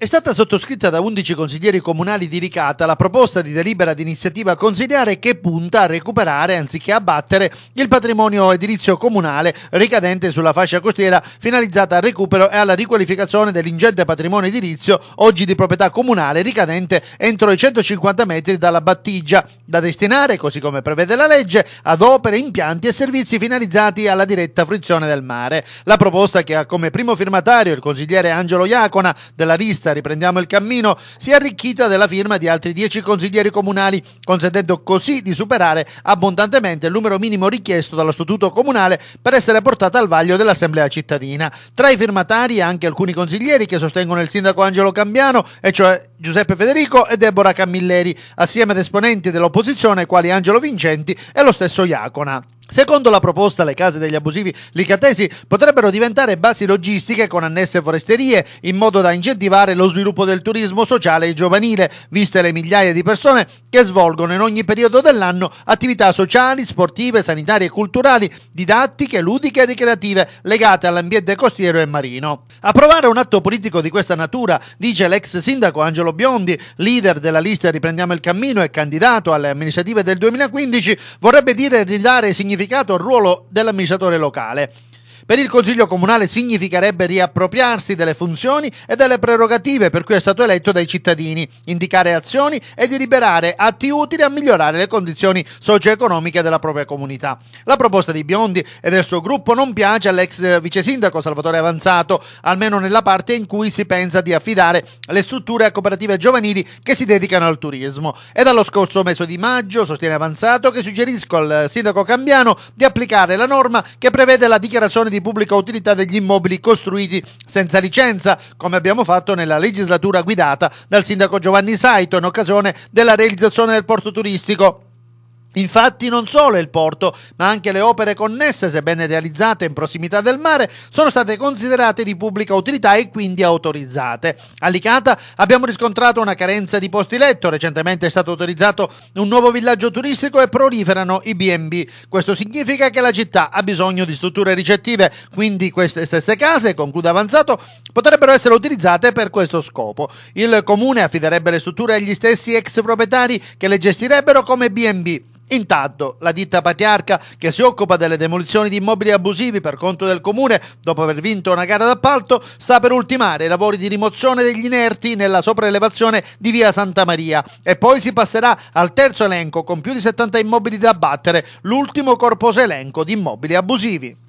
È stata sottoscritta da 11 consiglieri comunali di Ricata la proposta di delibera d'iniziativa consigliare che punta a recuperare, anziché abbattere, il patrimonio edilizio comunale ricadente sulla fascia costiera finalizzata al recupero e alla riqualificazione dell'ingente patrimonio edilizio oggi di proprietà comunale ricadente entro i 150 metri dalla battigia, da destinare, così come prevede la legge, ad opere, impianti e servizi finalizzati alla diretta fruizione del mare. La proposta che ha come primo firmatario il consigliere Angelo Iacona della lista lista Riprendiamo il cammino si è arricchita della firma di altri 10 consiglieri comunali, consentendo così di superare abbondantemente il numero minimo richiesto dallo Statuto Comunale per essere portata al vaglio dell'Assemblea cittadina. Tra i firmatari anche alcuni consiglieri che sostengono il sindaco Angelo Cambiano, e cioè Giuseppe Federico e Deborah Camilleri, assieme ad esponenti dell'opposizione quali Angelo Vincenti e lo stesso Iacona. Secondo la proposta, le case degli abusivi licatesi potrebbero diventare basi logistiche con annesse foresterie, in modo da incentivare lo sviluppo del turismo sociale e giovanile, viste le migliaia di persone che svolgono in ogni periodo dell'anno attività sociali, sportive, sanitarie e culturali, didattiche, ludiche e ricreative legate all'ambiente costiero e marino. Approvare un atto politico di questa natura, dice l'ex sindaco Angelo Biondi, leader della lista Riprendiamo il cammino e candidato alle amministrative del 2015, vorrebbe dire ridare significato significato il ruolo dell'amministratore locale. Per il Consiglio Comunale significherebbe riappropriarsi delle funzioni e delle prerogative per cui è stato eletto dai cittadini, indicare azioni e deliberare atti utili a migliorare le condizioni socio-economiche della propria comunità. La proposta di Biondi e del suo gruppo non piace all'ex vice sindaco Salvatore Avanzato, almeno nella parte in cui si pensa di affidare le strutture a cooperative giovanili che si dedicano al turismo. È dallo scorso mese di maggio sostiene Avanzato che suggerisco al sindaco Cambiano di applicare la norma che prevede la dichiarazione di di pubblica utilità degli immobili costruiti senza licenza, come abbiamo fatto nella legislatura guidata dal sindaco Giovanni Saito in occasione della realizzazione del porto turistico Infatti non solo il porto, ma anche le opere connesse, sebbene realizzate in prossimità del mare, sono state considerate di pubblica utilità e quindi autorizzate. A abbiamo riscontrato una carenza di posti letto, recentemente è stato autorizzato un nuovo villaggio turistico e proliferano i B&B. Questo significa che la città ha bisogno di strutture ricettive, quindi queste stesse case, conclude avanzato, potrebbero essere utilizzate per questo scopo. Il comune affiderebbe le strutture agli stessi ex proprietari che le gestirebbero come B&B. Intanto la ditta Patriarca, che si occupa delle demolizioni di immobili abusivi per conto del comune dopo aver vinto una gara d'appalto, sta per ultimare i lavori di rimozione degli inerti nella sopraelevazione di via Santa Maria e poi si passerà al terzo elenco con più di 70 immobili da abbattere, l'ultimo corposo elenco di immobili abusivi.